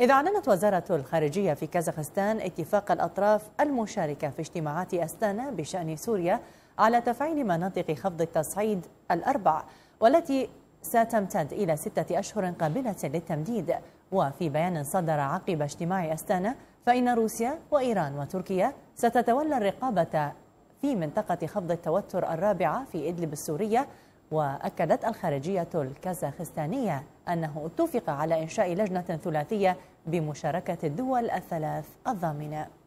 إذ أعلنت وزارة الخارجية في كازاخستان اتفاق الأطراف المشاركة في اجتماعات أستانا بشأن سوريا على تفعيل مناطق خفض التصعيد الأربع والتي ستمتد إلى ستة أشهر قابلة للتمديد وفي بيان صدر عقب اجتماع أستانا فإن روسيا وإيران وتركيا ستتولى الرقابة في منطقة خفض التوتر الرابعة في إدلب السورية وأكدت الخارجية الكازاخستانية أنه اتفق على إنشاء لجنة ثلاثية بمشاركة الدول الثلاث الضامنة